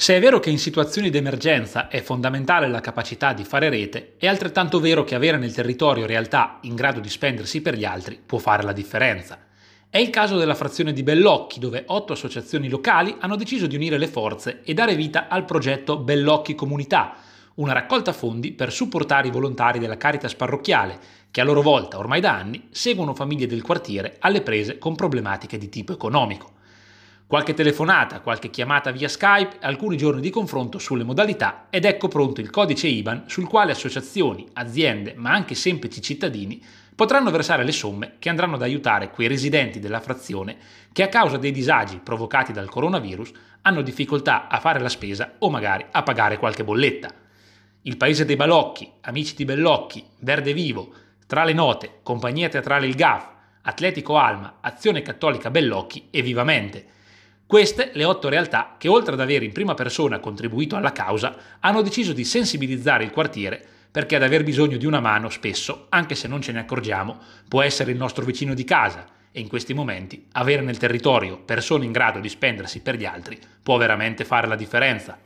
Se è vero che in situazioni d'emergenza è fondamentale la capacità di fare rete, è altrettanto vero che avere nel territorio realtà in grado di spendersi per gli altri può fare la differenza. È il caso della frazione di Bellocchi, dove otto associazioni locali hanno deciso di unire le forze e dare vita al progetto Bellocchi Comunità, una raccolta fondi per supportare i volontari della Caritas parrocchiale, che a loro volta, ormai da anni, seguono famiglie del quartiere alle prese con problematiche di tipo economico. Qualche telefonata, qualche chiamata via Skype, alcuni giorni di confronto sulle modalità ed ecco pronto il codice IBAN sul quale associazioni, aziende, ma anche semplici cittadini potranno versare le somme che andranno ad aiutare quei residenti della frazione che a causa dei disagi provocati dal coronavirus hanno difficoltà a fare la spesa o magari a pagare qualche bolletta. Il paese dei balocchi, amici di Bellocchi, Verde Vivo, tra le note, compagnia teatrale Il Gaf, Atletico Alma, Azione Cattolica Bellocchi e Vivamente – queste le otto realtà che oltre ad aver in prima persona contribuito alla causa, hanno deciso di sensibilizzare il quartiere perché ad aver bisogno di una mano spesso, anche se non ce ne accorgiamo, può essere il nostro vicino di casa e in questi momenti avere nel territorio persone in grado di spendersi per gli altri può veramente fare la differenza.